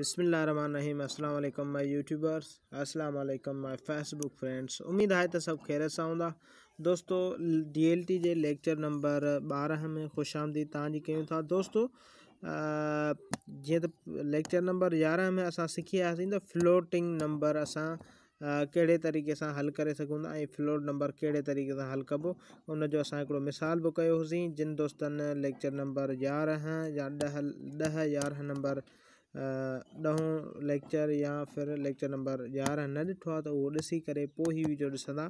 बिसमीम अल्लाम माई यूट्यूबर्स अस्सलाम वालेकुम माय फेसबुक फ्रेंड्स उम्मीद है तो सब खैर से साउंदा दोस्तों डी एल टी के लेक्चर नंबर बारह में खुश आमदी तीन क्यों था दोस्तों जीअं तो लेक्चर नंबर यारह में अस सीखी तो फ्लोटिंग नंबर अस कड़े तरीक़े से हल कर सघूं फ्लोट नंबर कड़े तरीक़े से हल कबो उनजो असां मिसाल भी कयो जिन दोस्तनि लेक्चर नंबर यारह या दह दह यारह नंबर ॾहों लेक्चर या फिर लेक्चर नंबर यारहं न ॾिठो आहे त उहो ॾिसी करे पोइ वीडियो ॾिसंदा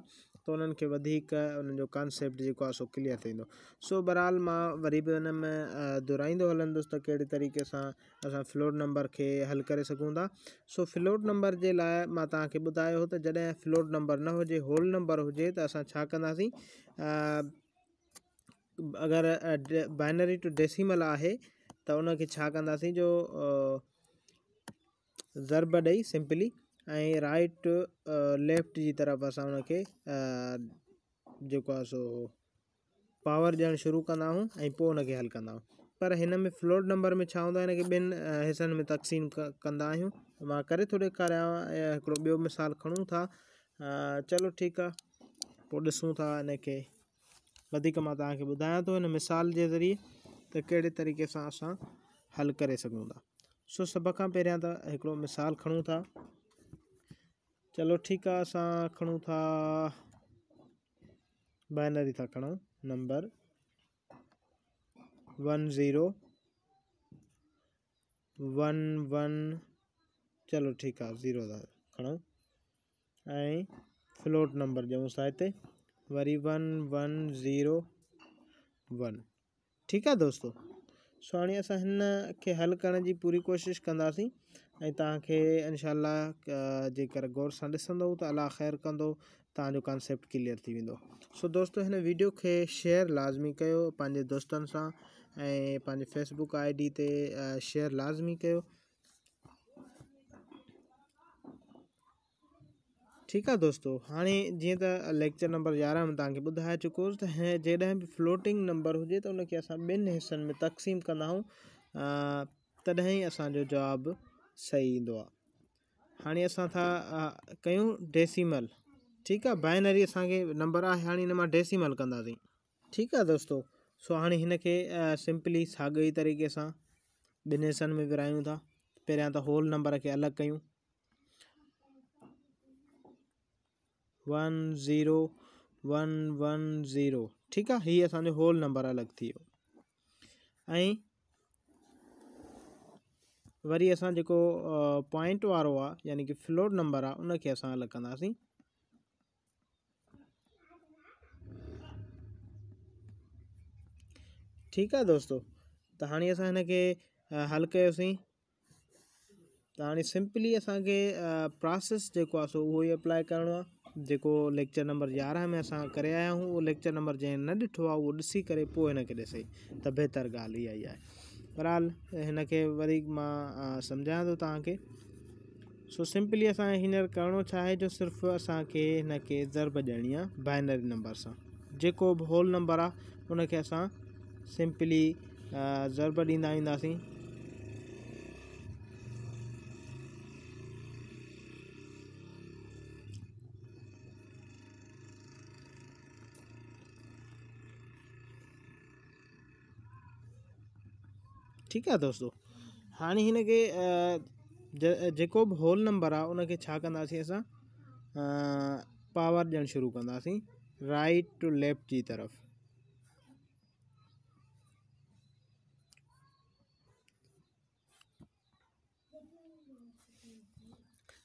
त उन्हनि खे जो सो क्लियर थींदो सो बहरहाल मां वरी बि हुन में दुहिराईंदो हलंदुसि त तरीक़े सां असां फ्लोट नंबर के हल कर सघूं सो फ्लोट नंबर के लिए मैं तुझा ॿुधायो हो त जॾहिं फ्लोट नंबर न हुजे होल नंबर हुजे अगर बाइनरी टू डेसिमल है तो उनखे छा कंदासीं जरब dai सिंपली ai लेफ्ट की तरफ ji तरह बसावण सो पावर ॾियणु शुरू कंदा आहियूं हल कंदा पर हिन में फ्लोट नंबर में छा हूंदो आहे हिनखे में तक़सीम कंदा आहियूं मां करे थो ॾेखारियांव हिकिड़ो मिसाल खणूं था चलो ठीक है पोइ ॾिसूं था हिनखे वधीक मां तव्हांखे मिसाल के ज़रिए तो कड़े तरीक़े से अस हल कर सघूं था सो सब का पे तो मिसाल खूँ था चलो ठीक है अस खूँ था बाइनरी था खूँ number one zero one one चलो ठीक है ज़ीरो खूँ फ्लोट नंबर ॾियूं वरी वन वन ज़ीरो वन ठीक है दोस्तों सुहाणीअ अस हिन खे हल कर पूरी कोशिश कदी तशाला जर गौर से ॾिसंदव तो अला ख़ैर कौ तुम कॉन्सेप्ट क्लियर थी वो सो दोस्तों वीडियो के शेयर लाज़मी करें दोस्त फेसबुक आई डी ते शेयर लाज़मी कर ठीक है दोस्तों हाँ जीअं तो लेक्चर नंबर यारह में तक बुधा चुको त हे जॾहिं फ्लोटिंग नंबर हो तो उनके अस बिन हिस्सों में तक़सीम कंदा आहियूं तॾहिं ई असांजो जवाबु सही ईंदो आहे हाणे असां था कयूं डेसीमल ठीकु आहे बाइनरी अस नंबर है हाँ हिन मां डेसीमल कंदासीं ठीकु आहे दोस्तो सो हाँ हिनखे सिंपली सागे तरीक़े से बिन हिस्सों में विरायूं था पैर तो होल नंबर के अलग क्यों one zero one one zero ठीक है ही असान होल नंबर अलग थी वियो वरी असां पॉइंट वो आने यानी फ्लोर फ्लोट नंबर आ उनके अस अलग कंदासीं ठीक है दोस्तों तो हाँ अस हिनखे हल कयोसीं सिंपली असांखे प्रोसेस जेको आहे सो जेको लेक्चर नंबर यारहं में असां करे आया आहियूं उहो लेक्चर नंबर जंहिं न ॾिठो आहे उहो ॾिसी करे पोइ हिन खे ॾिसे त बहितर ॻाल्हि इहा ई आहे बरहाल वरी मां सम्झायां थो तव्हांखे सो सिंपली असां हींअर करणो छा आहे जो सिर्फ़ु असांखे हिनखे ज़र्ब ॾियणी आहे बाइनरी नंबर सां जेको बि होल नंबर आहे हुन असां सिंपली ज़रब ॾींदा ठीक है दोस्तों हाँ हाणे के जो भी होल नंबर आ उनके छा पावर दियन शुरू कंदासीं राइट टू लेफ्ट की तरफ़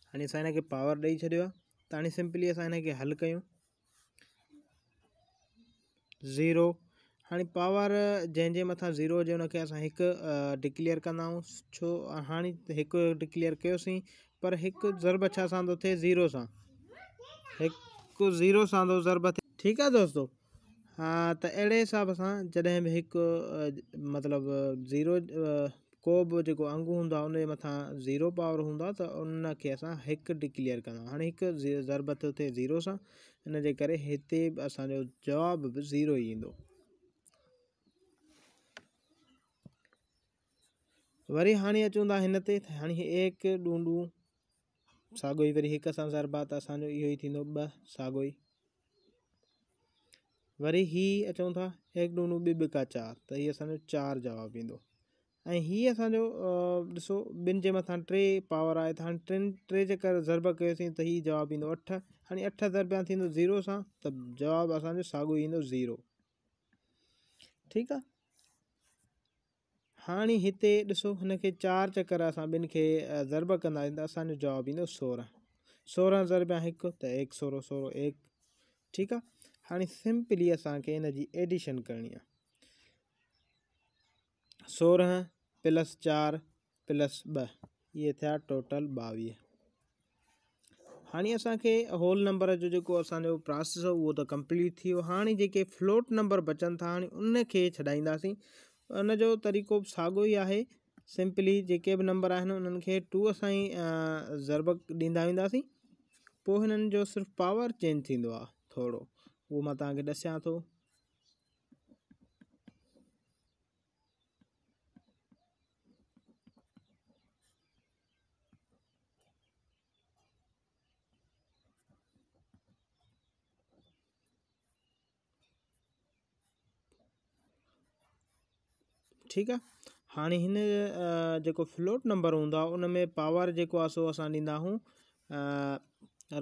हाँ असां हिनखे पावर ॾेई छॾियो आहे सिंपली अस हिनखे हल क्यों ज़ीरो हाँ पावर जंहिंजे मत ज़ीरो हुजे हुनखे असां हिकु डिक्लेयर क्या छो हाँ एक डिक्लेयर कयोसीं पर एक ज़रब छा सां थे ज़ीरो से एक ज़ीरो सां थो ज़रब थे ठीक है दोस्तों हाँ तो अड़े हिसाब से जैसे भी एक मतलब ज़ीरो को भी जो अंग हों उन उनजे ज़ीरो पावर हों तो उनके अस एक डिक्लेयर क्या हाँ एक हिकु ज़रब थो ज़ीरो से इनके असो जवाब भी ज़ीरो ही ईंदो वरी हाँ अचूं था हिन ते एक डूडू साॻो ई वरी हिक सां ज़रबा त असांजो इहो ई वरी ही अचूं था एक ॾूंढूं ॿ ॿिका चारि त ये असो चारि जवाबु ईंदो ऐं हीअ असांजो ॾिसो ॿिनि जे टे पावर आहे त हाणे टे ज़रब कयोसीं त हीउ जवाबु ईंदो अठ हाँ अठ ज़रबिया ज़ीरो सां त जवाबु असांजो साॻियो ईंदो ज़ीरो ठीकु आहे हाँ इतने ऐसो हुनखे चार चक्कर असिन के ज़रब कंदा आहियूं त सोरह जवाबु ईंदो सोरहं सोरहं ज़रबिया एक सोरहं सोरहं एक ठीकु आहे हाणे सिंपली असांखे एडिशन करनी आहे सोरहं प्लस चार प्लस ब ये थे टोटल बवी हाँ असांखे होल नंबर जो जेको असांजो प्रोसेस आहे तो कंप्लीट थी हाँ जो फ्लोट नंबर बचन था हाणे उनखे छॾाईंदासीं અને જો તરીકો સાગોઈ આહે સિમ્પલી જે કે નંબર આહે انہن કે 2 અસાઈ ઝરબક દીnda windasi પોહન જો સરફ પાવર ચેન્જ થિndo થોડો વો મા તાકે દસયા થો ठीकु आहे हाणे हिन जेको फ्लोट नंबर हों आहे में पावर जो आहे सो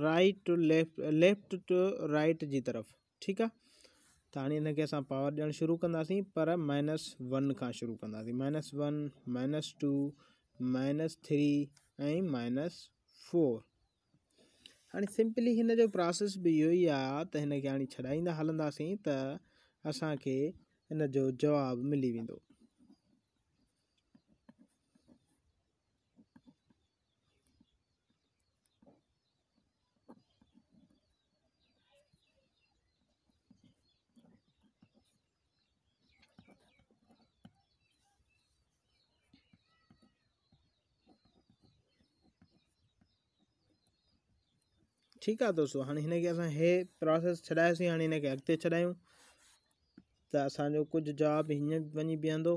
right to left left to right जी तरफ़ ठीकु आहे त हाणे हिनखे असां पावर ॾियणु शुरू कंदासीं पर माइनस वन का शुरू कंदासीं minus one minus two minus three ए माइनस फोर हाँ सिंपली जो प्रोसेस भी इहो ई हाँ त हल्दी हाणे छॾाईंदा हलंदासीं त असांखे हिन जो जवाबु मिली वो ठीक है दोस्तो हाणे हिनखे असां हे प्रोसेस छॾायोसीं हाँ हिनखे अॻिते छॾायूं त असांजो कुझु जवाबु हीअं वञी बीहंदो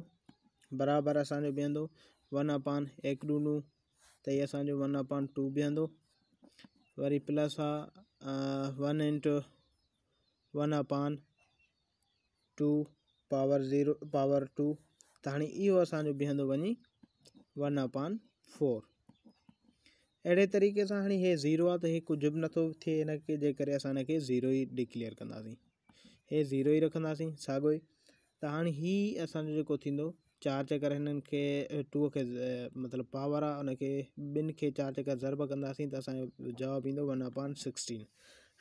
बराबरि असांजो बीहंदो वन अपान एक डूनू त इहे असो वन अपान टू बीहंदो वरी प्लस आहे वन इंटू वन अपान two power zero power two तो हाँ इहो असांजो बीहंदो वन अपान फोर अड़े तरीक़े से हाँ ये ज़ीरो आज भी हे कुझु बि नथो थिए करे असां हिन ज़ीरो ई डिक्लेयर कंदासीं हे ज़ीरो ही रखंदासीं साॻियो ई त हाणे हीउ असांजो जेको थींदो चारि चकर हिननि खे पावर आहे हुनखे ॿिनि खे चारि ज़रब कंदासीं त असांजो जवाबु ईंदो वन अपान सिक्सटीन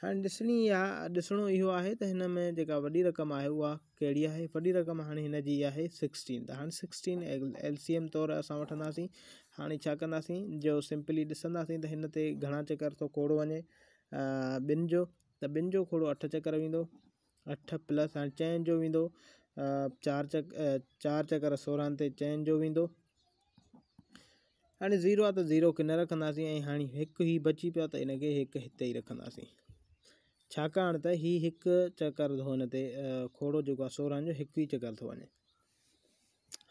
हाँ ॾिसणी आहे ॾिसणो इहो आहे त में जेका वॾी रक़म है वह कहिड़ी आहे वॾी रक़म हाँ हिन जी सिक्सटीन त हाणे सिक्सटीन एल सी एम तौरु असां हाँ छा जो सिंपली ॾिसंदासीं तो हिन ते घणा चकर थो खोड़ वञे ॿिनि जो त ॿिनि जो खोड़ो अठ चकर वेंदो अठ प्लस हाँ चैन जो वेंदो चार चक चार चकर सोरहं ते चइनि जो वेंदो हाणे ज़ीरो आ त ज़ीरो खे न रखंदासीं ऐं हाणे हिकु बची पे त हिनखे हिकु हिते ई रखंदासीं छाकाणि त हीउ हिकु चकर थो हिन ते खोड़ो जेको आहे जो हिकु ई चकर थो वञे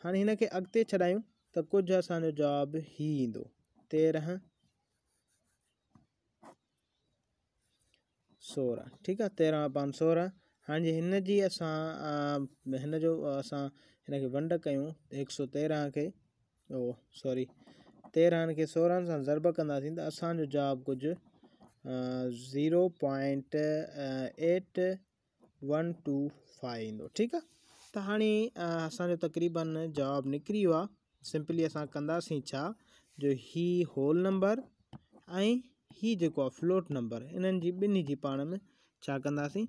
हाणे हिनखे अॻिते छॾायूं त तो कुझु असांजो जवाबु ही ईंदो तेरहं सोरहं ठीकु आहे तेरहं पाण सोरहं हाणे हिन जी असां हिन जो असां हिन वंड कयूं हिकु सौ तेरहं खे ओ सॉरी तेरहं खे सोरहं सां ज़रब कंदासीं त असांजो जवाबु कुझु zero point eight one two five ईंदो ठीकु आहे त हाणे असांजो तक़रीबन जवाबु निकिरी वियो आहे सिंपली असां कंदासीं छा जो ही होल नंबर ऐं ही जेको फ्लोट नंबर इन बिन्हीं की पा में छा कंदासीं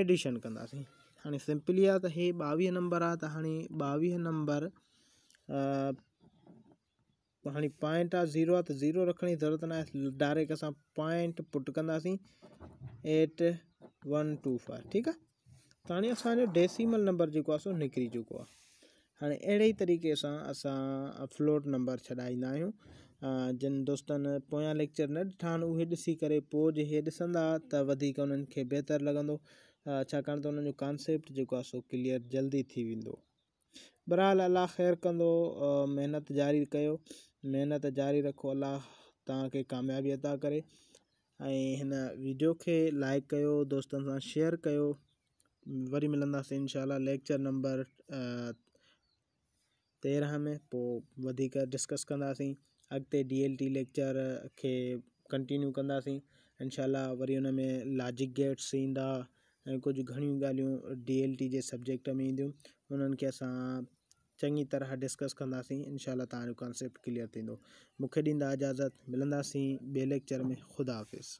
एडिशन कंदासीं हाणे सिंपली आहे हे ॿावीह नंबर आहे त हाणे नंबर हाँ पॉइंट आ ज़ीरो आहे ज़ीरो रखने की ज़रूरत ना डायरेक्ट असां पॉइंट पुट कंदासीं एट वन टू फाइव ठीक आहे त हाणे असांजो डेसीमल नंबर जेको आहे चुको आहे हाँ अड़े ही तरीक़े से अस फ्लोट नंबर छदाइंदा जिन दोस्त पोया लेक्चर न ॾिठा उ उहे ॾिसी तो पोइ जे इहे ॾिसंदा जो कॉन्सेप्ट सो क्लियर जल्दी थी वो बहरहाल अल्लाह खैर कह मेहनत जारी कर मेहनत जारी रखो अल्लाह तक कामयाबी अदा करे वीडियो के लाइक कर दोस्त शेयर कर वरी मिलंदासीं इनशा लेक्चर नंबर तेरह में पोइ तो वधीक डिस्कस कंदासीं अॻिते डी एल टी लेक्चर के कंटिन्यू कंदासीं इनशाला वरी उनमें लॉजिक गेट्स इंदा कुछ कुझु घणियूं डी एल टी के सब्जेक्ट में ईंदियूं उन्हनि खे तरह डिस्कस कंदासीं इनशाला तव्हांजो कॉन्सेप्ट क्लियर थींदो इजाज़त मिली बे लेक्चर में ख़ुदा हाफ़िज़